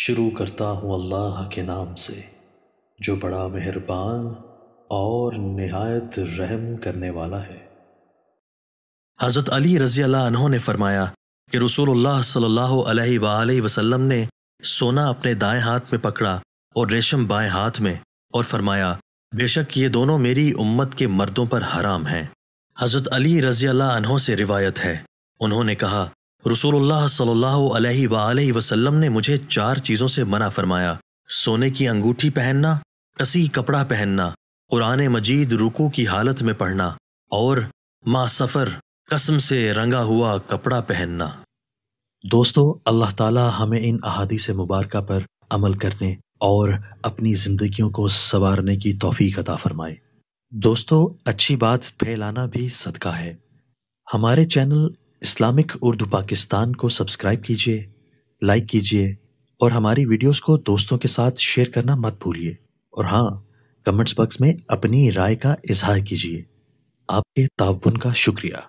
शुरू करता हूँ अल्लाह के नाम से जो बड़ा मेहरबान और नहायत रहम करने वाला है हज़रत अली रज़ी अल्लाह ने फरमाया कि रसूलुल्लाह सल्लल्लाहु अलैहि वसल्लम वसल्लम ने सोना अपने दाएं हाथ में पकड़ा और रेशम बाएं हाथ में और फरमाया बेशक ये दोनों मेरी उम्मत के मर्दों पर हराम हैं हज़रत अली रज़ी अल्लाह से रिवायत है उन्होंने कहा रसूलुल्लाह सल्लल्लाहु अलैहि वसल्लम वसल्लम ने मुझे चार चीज़ों से मना फरमाया सोने की अंगूठी पहनना कसी कपड़ा पहनना कुरान मजीद रुकू की हालत में पढ़ना और मा सफ़र कसम से रंगा हुआ कपड़ा पहनना दोस्तों अल्लाह ताला हमें इन अहादी से मुबारक पर अमल करने और अपनी ज़िंदगियों को संवारने की तोफ़ी अता फरमाए दोस्तों अच्छी बात फैलाना भी सदका है हमारे चैनल इस्लामिक उर्दू पाकिस्तान को सब्सक्राइब कीजिए लाइक कीजिए और हमारी वीडियोस को दोस्तों के साथ शेयर करना मत भूलिए और हाँ कमेंट्स बॉक्स में अपनी राय का इजहार कीजिए आपके ताउन का शुक्रिया